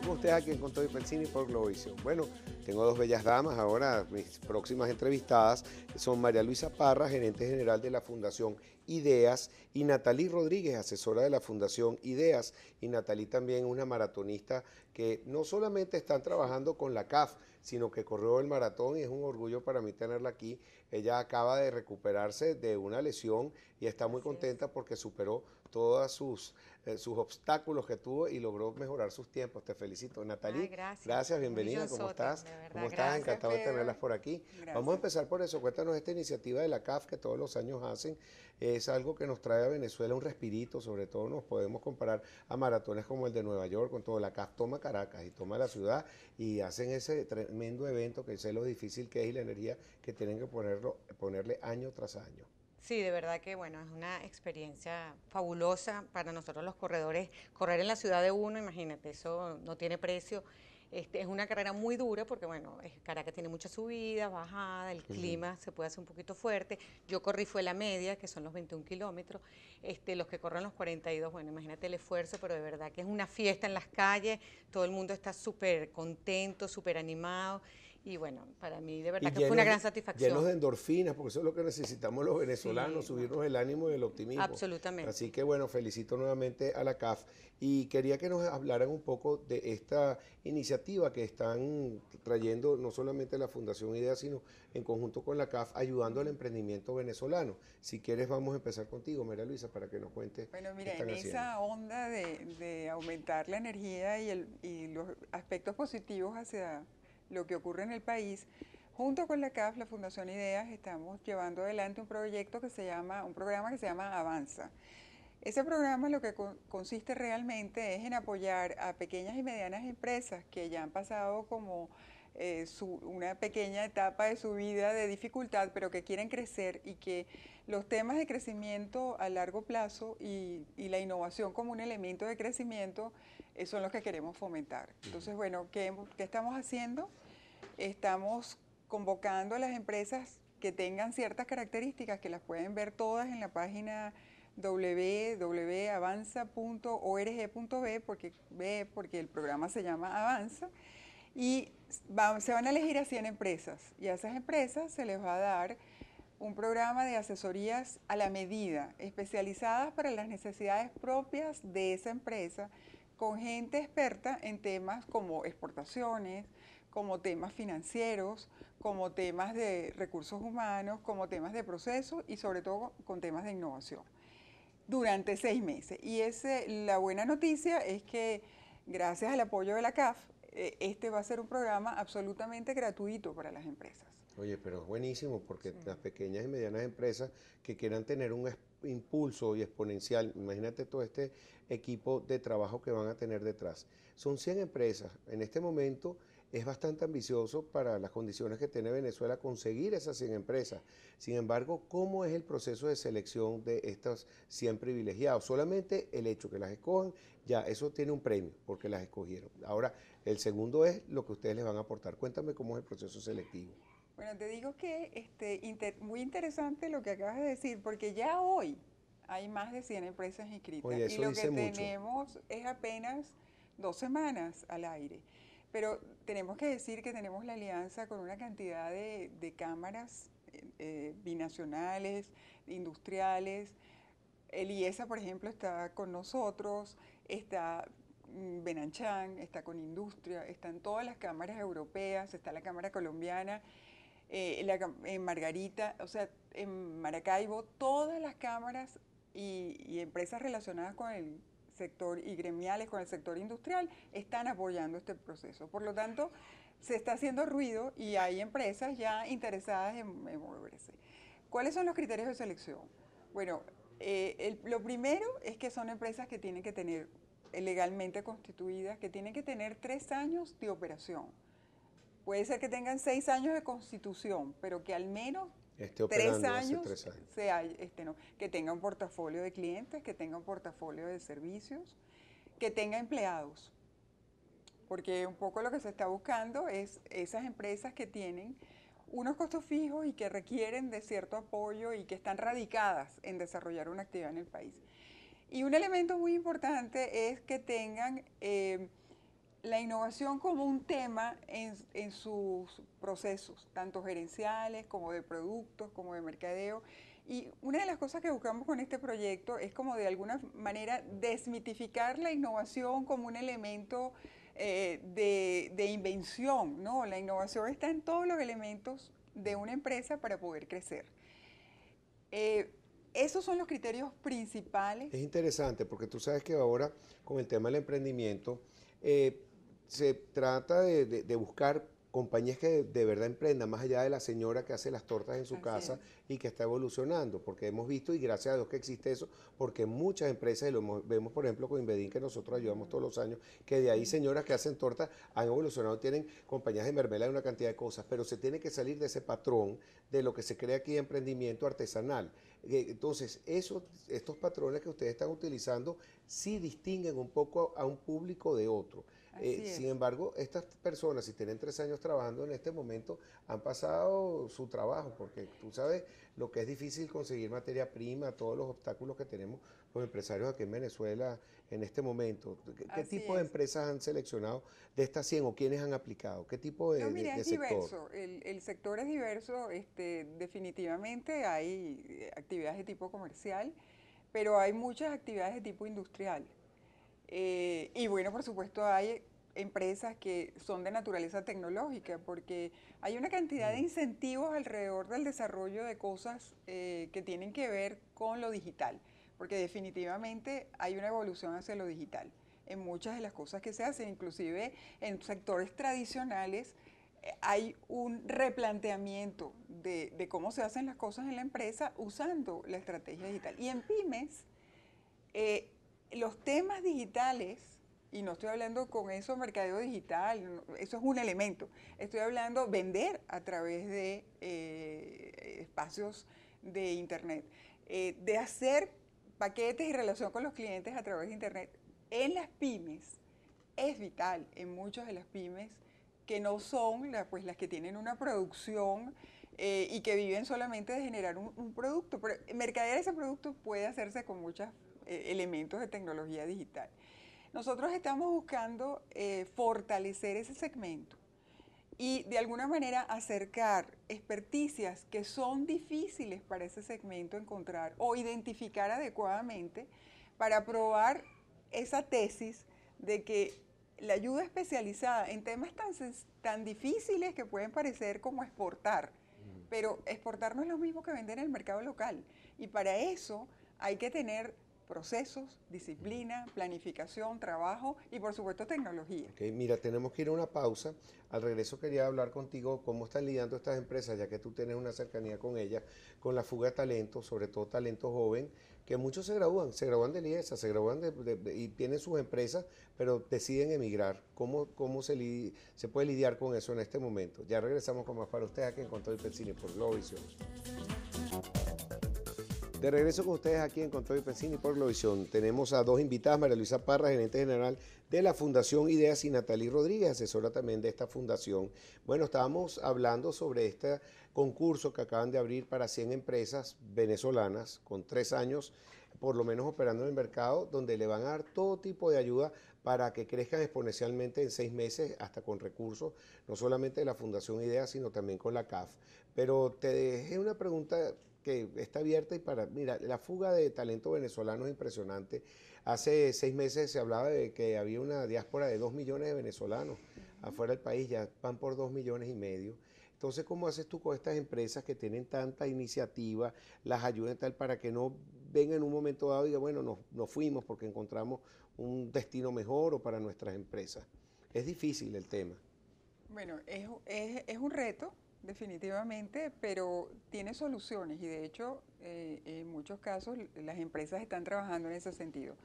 con ustedes aquí en Contoy por Globovisión. Bueno, tengo dos bellas damas ahora, mis próximas entrevistadas son María Luisa Parra, gerente general de la Fundación Ideas, y Natalí Rodríguez, asesora de la Fundación Ideas. Y Natalí también una maratonista que no solamente están trabajando con la CAF, sino que corrió el maratón y es un orgullo para mí tenerla aquí. Ella acaba de recuperarse de una lesión y está muy contenta porque superó todos sus, eh, sus obstáculos que tuvo y logró mejorar sus tiempos. Te felicito, Natalie. gracias. bienvenida. ¿Cómo estás? ¿Cómo estás? Encantado de tenerlas por aquí. Vamos a empezar por eso. Cuéntanos esta iniciativa de la CAF que todos los años hacen es algo que nos trae a Venezuela un respirito, sobre todo nos podemos comparar a maratones como el de Nueva York, con todo la CAF toma Caracas y toma la ciudad y hacen ese tremendo evento que sé lo difícil que es y la energía que tienen que ponerlo, ponerle año tras año. Sí, de verdad que bueno, es una experiencia fabulosa para nosotros los corredores. Correr en la ciudad de uno, imagínate, eso no tiene precio. Este, es una carrera muy dura porque, bueno, Caracas tiene mucha subida, bajada el clima se puede hacer un poquito fuerte. Yo corrí fue la media, que son los 21 kilómetros. Este, los que corren los 42, bueno, imagínate el esfuerzo, pero de verdad que es una fiesta en las calles. Todo el mundo está súper contento, súper animado. Y bueno, para mí de verdad que fue una gran satisfacción. Llenos de endorfinas, porque eso es lo que necesitamos los venezolanos, subirnos el ánimo y el optimismo. Absolutamente. Así que bueno, felicito nuevamente a la CAF y quería que nos hablaran un poco de esta iniciativa que están trayendo no solamente la Fundación IDEA, sino en conjunto con la CAF, ayudando al emprendimiento venezolano. Si quieres, vamos a empezar contigo, María Luisa, para que nos cuentes. Bueno, mira, en esa onda de, aumentar la energía y, el, y los aspectos positivos hacia lo que ocurre en el país. Junto con la CAF, la Fundación Ideas, estamos llevando adelante un proyecto que se llama, un programa que se llama Avanza. Ese programa lo que consiste realmente es en apoyar a pequeñas y medianas empresas que ya han pasado como eh, su, una pequeña etapa de su vida de dificultad, pero que quieren crecer y que los temas de crecimiento a largo plazo y, la innovación como un elemento de crecimiento eh, son los que queremos fomentar. Entonces, bueno, ¿qué, estamos haciendo? Estamos convocando a las empresas que tengan ciertas características, que las pueden ver todas en la página www.avanza.org.b porque, porque el programa se llama Avanza y se van a elegir a 100 empresas y a esas empresas se les va a dar un programa de asesorías a la medida, especializadas para las necesidades propias de esa empresa, con gente experta en temas como exportaciones, como temas financieros, como temas de recursos humanos, como temas de proceso y sobre todo con temas de innovación, durante seis meses. Y esa la buena noticia es que gracias al apoyo de la CAF, eh, este va a ser un programa absolutamente gratuito para las empresas. Oye, pero es buenísimo porque las pequeñas y medianas empresas que quieran tener un impulso y exponencial, imagínate todo este equipo de trabajo que van a tener detrás. Son 100 empresas. En este momento es bastante ambicioso para las condiciones que tiene Venezuela conseguir esas 100 empresas. Sin embargo, ¿cómo es el proceso de selección de estas 100 privilegiados? Solamente el hecho que las escojan, ya eso tiene un premio porque las escogieron. Ahora, el segundo es lo que ustedes les van a aportar. Cuéntame cómo es el proceso selectivo. Bueno, te digo que este, muy interesante lo que acabas de decir, porque ya hoy hay más de 100 empresas inscritas y lo que tenemos es apenas dos semanas al aire. Pero tenemos que decir que tenemos la alianza con una cantidad de, cámaras eh, eh, binacionales, industriales. El IESA, por ejemplo, está con nosotros, está mm, Benanchan, está con Industria, están todas las cámaras europeas, está la Cámara Colombiana, en eh, Margarita, o sea, en Maracaibo, todas las cámaras y, y empresas relacionadas con el sector y gremiales con el sector industrial están apoyando este proceso. Por lo tanto, se está haciendo ruido y hay empresas ya interesadas en, moverse. ¿Cuáles son los criterios de selección? Bueno, eh, lo primero es que son empresas que tienen que tener eh, legalmente constituidas, que tienen que tener tres años de operación. Puede ser que tengan seis años de constitución, pero que al menos tres años, este, que tenga un portafolio de clientes, que tenga un portafolio de servicios, que tenga empleados. Porque un poco lo que se está buscando es esas empresas que tienen unos costos fijos y que requieren de cierto apoyo y que están radicadas en desarrollar una actividad en el país. Y un elemento muy importante es que tengan eh, la innovación como un tema en, en, sus procesos, tanto gerenciales como de productos, como de mercadeo. Y una de las cosas que buscamos con este proyecto es como de alguna manera desmitificar la innovación como un elemento eh, de, de invención. ¿no? La innovación está en todos los elementos de una empresa para poder crecer. Eh, esos son los criterios principales. Es interesante porque tú sabes que ahora con el tema del emprendimiento, eh, se trata de, buscar compañías que de, verdad emprendan, más allá de la señora que hace las tortas en su casa y que está evolucionando, porque hemos visto, y gracias a Dios que existe eso, porque muchas empresas, y lo vemos por ejemplo con Invedín, que nosotros ayudamos todos los años, que de ahí señoras que hacen tortas han evolucionado, tienen compañías de mermelada y una cantidad de cosas, pero se tiene que salir de ese patrón de lo que se crea aquí emprendimiento artesanal. Eh, entonces, esos, estos patrones que ustedes están utilizando sí distinguen un poco a un público de otro. Eh, sin embargo, estas personas, si tienen tres años trabajando en este momento, han pasado su trabajo, porque tú sabes lo que es difícil conseguir materia prima, todos los obstáculos que tenemos los empresarios aquí en Venezuela en este momento. ¿Qué, tipo de empresas han seleccionado de estas 100 o quiénes han aplicado? ¿Qué tipo de, no, mira, es diverso. El, sector es diverso. Este, definitivamente hay eh, actividades de tipo comercial, pero hay muchas actividades de tipo industrial. Eh, y bueno, por supuesto, hay empresas que son de naturaleza tecnológica, porque hay una cantidad de incentivos alrededor del desarrollo de cosas eh, que tienen que ver con lo digital, porque definitivamente hay una evolución hacia lo digital en muchas de las cosas que se hacen, inclusive en sectores tradicionales eh, hay un replanteamiento de, cómo se hacen las cosas en la empresa usando la estrategia digital. Y en pymes, eh, los temas digitales, y no estoy hablando con eso mercadeo digital, eso es un elemento, estoy hablando vender a través de eh, espacios de Internet, eh, de hacer paquetes y relación con los clientes a través de Internet en las pymes, es vital en muchas de las pymes que no son pues, las que tienen una producción eh, y que viven solamente de generar un producto. Pero mercadear ese producto puede hacerse con muchas eh, elementos de tecnología digital. Nosotros estamos buscando eh, fortalecer ese segmento y de alguna manera acercar experticias que son difíciles para ese segmento encontrar o identificar adecuadamente para probar esa tesis de que la ayuda especializada en temas tan, tan difíciles que pueden parecer como exportar, pero exportar no es lo mismo que vender en el mercado local. Y para eso hay que tener procesos, disciplina, planificación, trabajo y por supuesto tecnología. Okay, mira, tenemos que ir a una pausa. Al regreso quería hablar contigo cómo están lidiando estas empresas, ya que tú tienes una cercanía con ellas, con la fuga de talento, sobre todo talento joven, que muchos se gradúan, se gradúan de Liesa, se gradúan y tienen sus empresas, pero deciden emigrar. ¿Cómo, cómo se, puede lidiar con eso en este momento? Ya regresamos con más para ustedes aquí en Control Cine por Globovisión. De regreso con ustedes aquí en Control y Pensini por Visión. Tenemos a dos invitadas, María Luisa Parra, gerente general de la Fundación Ideas y Natalie Rodríguez, asesora también de esta fundación. Bueno, estábamos hablando sobre este concurso que acaban de abrir para 100 empresas venezolanas con tres años por lo menos operando en el mercado, donde le van a dar todo tipo de ayuda para que crezcan exponencialmente en seis meses, hasta con recursos, no solamente de la Fundación Ideas, sino también con la CAF. Pero te dejé una pregunta que está abierta y para, mira, la fuga de talento venezolano es impresionante. Hace seis meses se hablaba de que había una diáspora de dos millones de venezolanos afuera del país, ya van por dos millones y medio. Entonces, ¿cómo haces tú con estas empresas que tienen tanta iniciativa, las ayudas, tal para que no vengan en un momento dado y digan, bueno, nos, fuimos porque encontramos un destino mejor o para nuestras empresas? Es difícil el tema. Bueno, es un reto, definitivamente, pero tiene soluciones y de hecho eh, en muchos casos las empresas están trabajando en ese sentido.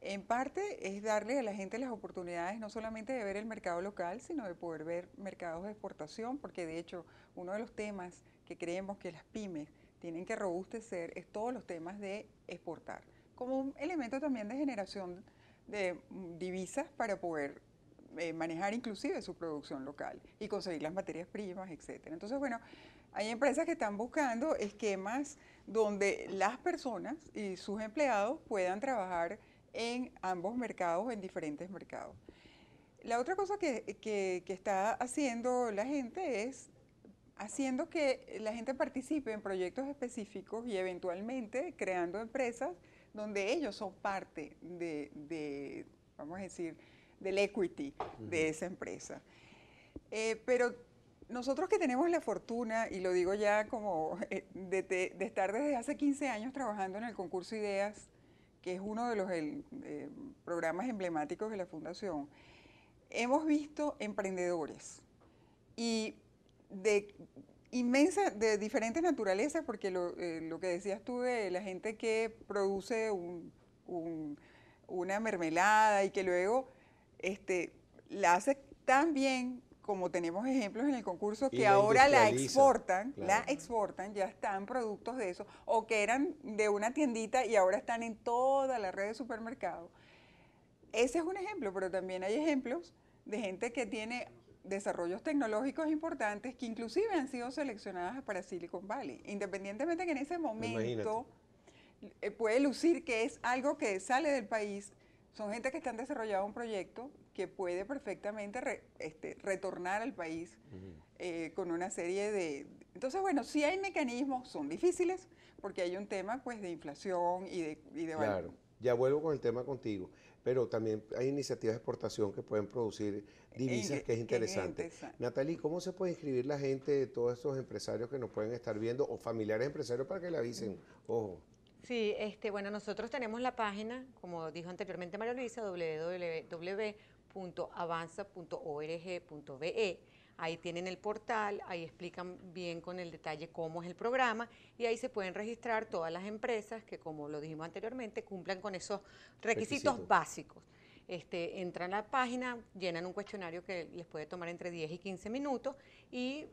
En parte es darle a la gente las oportunidades no solamente de ver el mercado local, sino de poder ver mercados de exportación, porque de hecho uno de los temas que creemos que las pymes tienen que robustecer es todos los temas de exportar, como un elemento también de generación de divisas para poder eh, manejar inclusive su producción local y conseguir las materias primas, etc. Entonces, bueno, hay empresas que están buscando esquemas donde las personas y sus empleados puedan trabajar en ambos mercados, en diferentes mercados. La otra cosa que, está haciendo la gente es haciendo que la gente participe en proyectos específicos y eventualmente creando empresas donde ellos son parte de, de vamos a decir, del equity de esa empresa. Eh, pero nosotros que tenemos la fortuna, y lo digo ya como eh, de, estar desde hace 15 años trabajando en el concurso Ideas, que es uno de los eh, programas emblemáticos de la Fundación, hemos visto emprendedores y de inmensa, de diferentes naturalezas, porque lo, que decías tú de la gente que produce una mermelada y que luego este, la hace tan bien como tenemos ejemplos en el concurso, que ahora la exportan, la exportan, ya están productos de eso, o que eran de una tiendita y ahora están en toda la red de supermercados. Ese es un ejemplo, pero también hay ejemplos de gente que tiene desarrollos tecnológicos importantes que inclusive han sido seleccionadas para Silicon Valley, independientemente que en ese momento eh, puede lucir que es algo que sale del país, son gente que están desarrollando un proyecto que puede perfectamente este, retornar al país eh, con una serie de... Entonces, bueno, si hay mecanismos, son difíciles, porque hay un tema pues de inflación y de... Y claro, ya vuelvo con el tema contigo, pero también hay iniciativas de exportación que pueden producir divisas, que es interesante. Natalie, ¿cómo se puede inscribir la gente de todos estos empresarios que nos pueden estar viendo o familiares empresarios para que le avisen? Ojo. Sí, este, bueno, nosotros tenemos la página, como dijo anteriormente María Luisa, www.avanza.org.be. Ahí tienen el portal, ahí explican bien con el detalle cómo es el programa y ahí se pueden registrar todas las empresas que, como lo dijimos anteriormente, cumplan con esos requisitos básicos. Este, entran a la página, llenan un cuestionario que les puede tomar entre 10 y 15 minutos y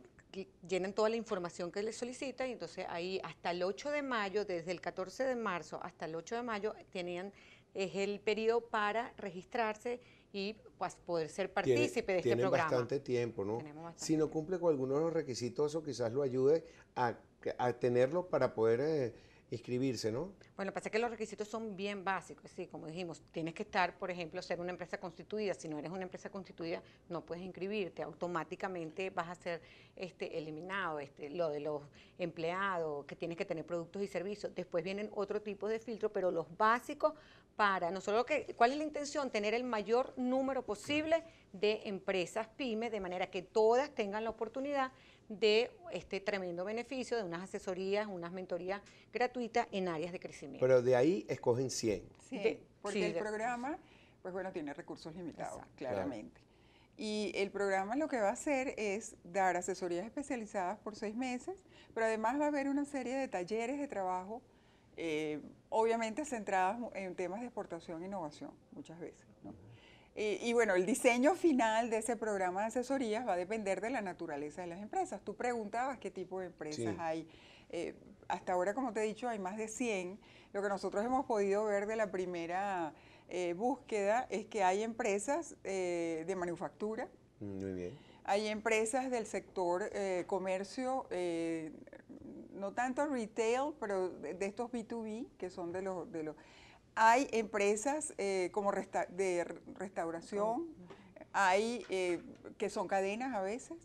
llenan toda la información que les solicitan y entonces ahí hasta el 8 de mayo, desde el 14 de marzo hasta el 8 de mayo, tenían, es el periodo para registrarse y pues, poder ser partícipe de este programa. bastante tiempo, ¿no? si no cumple con algunos de los requisitos, eso quizás lo ayude a, a tenerlo para poder... Eh, inscribirse, ¿no? Bueno, pasa que los requisitos son bien básicos, sí, como dijimos, tienes que estar, por ejemplo, ser una empresa constituida, si no eres una empresa constituida no puedes inscribirte, automáticamente vas a ser este, eliminado, este, lo de los empleados, que tienes que tener productos y servicios, después vienen otro tipo de filtro, pero los básicos para, no solo que, ¿cuál es la intención? Tener el mayor número posible de empresas pymes, de manera que todas tengan la oportunidad de este tremendo beneficio de unas asesorías, unas mentorías gratuitas en áreas de crecimiento. Pero de ahí escogen 100. Sí, porque el programa, pues bueno, tiene recursos limitados, claramente. Y el programa lo que va a hacer es dar asesorías especializadas por seis meses, pero además va a haber una serie de talleres de trabajo, eh, obviamente centradas en temas de exportación e innovación, muchas veces. Y, bueno, el diseño final de ese programa de asesorías va a depender de la naturaleza de las empresas. Tú preguntabas qué tipo de empresas hay. Eh, hasta ahora, como te he dicho, hay más de 100. Lo que nosotros hemos podido ver de la primera eh, búsqueda es que hay empresas eh, de manufactura. Mm, muy bien. Hay empresas del sector comercio, no tanto retail, pero de, estos B2B, que son de los... De los hay empresas eh, como de restauración, hay eh, que son cadenas a veces.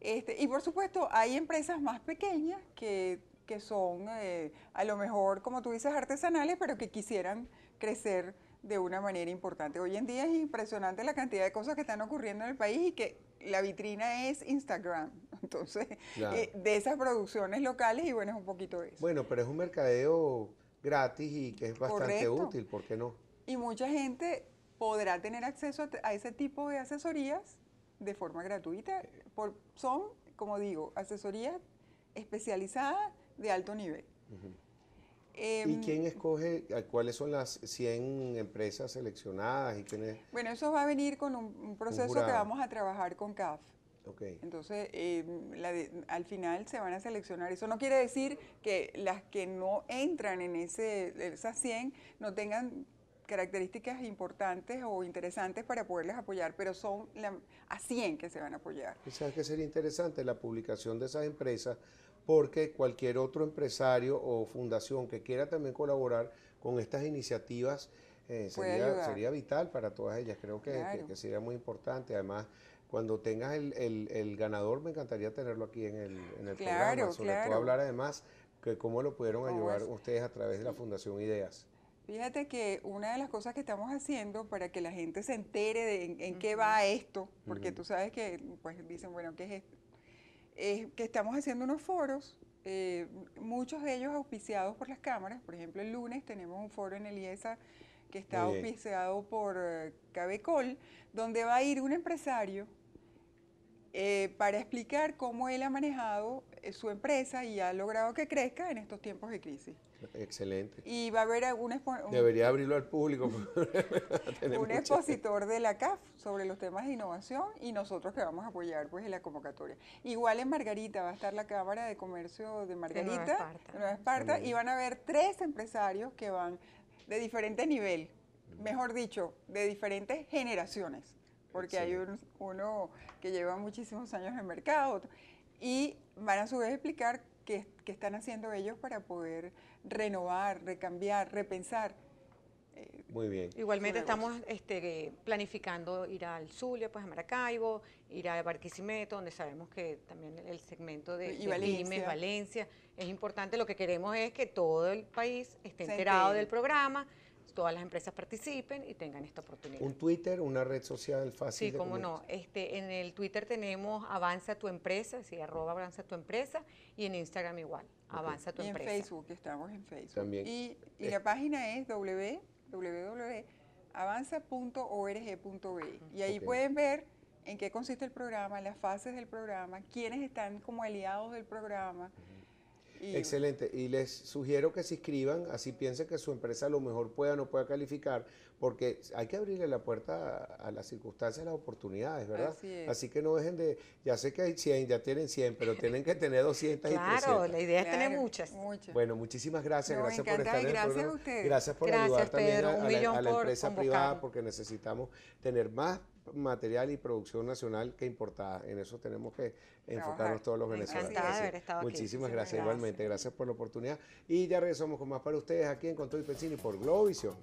Este, y por supuesto, hay empresas más pequeñas que, son eh, a lo mejor, como tú dices, artesanales, pero que quisieran crecer de una manera importante. Hoy en día es impresionante la cantidad de cosas que están ocurriendo en el país y que la vitrina es Instagram. Entonces, de esas producciones locales y bueno, es un poquito eso. Bueno, pero es un mercadeo gratis y que es bastante útil, ¿por qué no? Y mucha gente podrá tener acceso a, ese tipo de asesorías de forma gratuita. Por, son, como digo, asesorías especializadas de alto nivel. ¿Y em, quién escoge cuáles son las 100 empresas seleccionadas? y Bueno, eso va a venir con un, proceso que vamos a trabajar con CAF. Entonces, eh, al final se van a seleccionar. Eso no quiere decir que las que no entran en ese, esas 100 no tengan características importantes o interesantes para poderles apoyar, pero son las a 100 que se van a apoyar. Quizás que sería interesante la publicación de esas empresas porque cualquier otro empresario o fundación que quiera también colaborar con estas iniciativas eh, sería, vital para todas ellas. Creo que, que sería muy importante. Además, cuando tengas el, el, ganador, me encantaría tenerlo aquí en el, en el claro, programa. Sobre claro. todo hablar además que cómo lo pudieron ayudar ustedes a través de la Fundación Ideas. Fíjate que una de las cosas que estamos haciendo para que la gente se entere de en, qué va esto, porque tú sabes que pues dicen, bueno, ¿qué es esto? Es que estamos haciendo unos foros, eh, muchos de ellos auspiciados por las cámaras. Por ejemplo, el lunes tenemos un foro en el IESA que está auspiciado por eh, Cabecol, donde va a ir un empresario eh, para explicar cómo él ha manejado eh, su empresa y ha logrado que crezca en estos tiempos de crisis. Excelente. Y va a haber algún un, Debería abrirlo al público. un expositor de la CAF sobre los temas de innovación y nosotros que vamos a apoyar pues en la convocatoria. Igual en Margarita va a estar la Cámara de Comercio de Margarita, de Nueva Esparta y van a haber tres empresarios que van de diferente nivel, mm. mejor dicho, de diferentes generaciones porque hay uno que lleva muchísimos años en mercado y van a su vez explicar qué, están haciendo ellos para poder renovar, recambiar, repensar. Eh, Muy bien. Igualmente estamos este, planificando ir al Zulia, pues a Maracaibo, ir a Barquisimeto, donde sabemos que también el segmento de, y Valencia. es importante. Lo que queremos es que todo el país esté enterado del programa todas las empresas participen y tengan esta oportunidad. ¿Un Twitter, una red social fácil? Sí, cómo no. Este, en el Twitter tenemos Avanza tu empresa, sí, arroba Avanza tu empresa, y en Instagram igual, Avanza tu y empresa. en Facebook, estamos en Facebook. También. Y, la página es www.avanza.org.be y ahí pueden ver en qué consiste el programa, las fases del programa, quiénes están como aliados del programa. Excelente. Y les sugiero que se inscriban, así piensen que su empresa a lo mejor pueda o no pueda calificar, porque hay que abrirle la puerta a, las circunstancias, a las oportunidades, ¿verdad? Así, que no dejen de, ya sé que hay 100, ya tienen 100, pero tienen que tener 200 y 300. la idea es tener muchas. Bueno, muchísimas gracias, gracias por estar en gracias A ustedes. Gracias por ayudar también a, la, empresa privada, porque necesitamos tener más material y producción nacional que importada. En eso tenemos que enfocarnos todos los venezolanos. Muchísimas gracias, igualmente. Gracias. por la oportunidad. Y ya regresamos con más para ustedes aquí en Control y Pensini por Globovisión.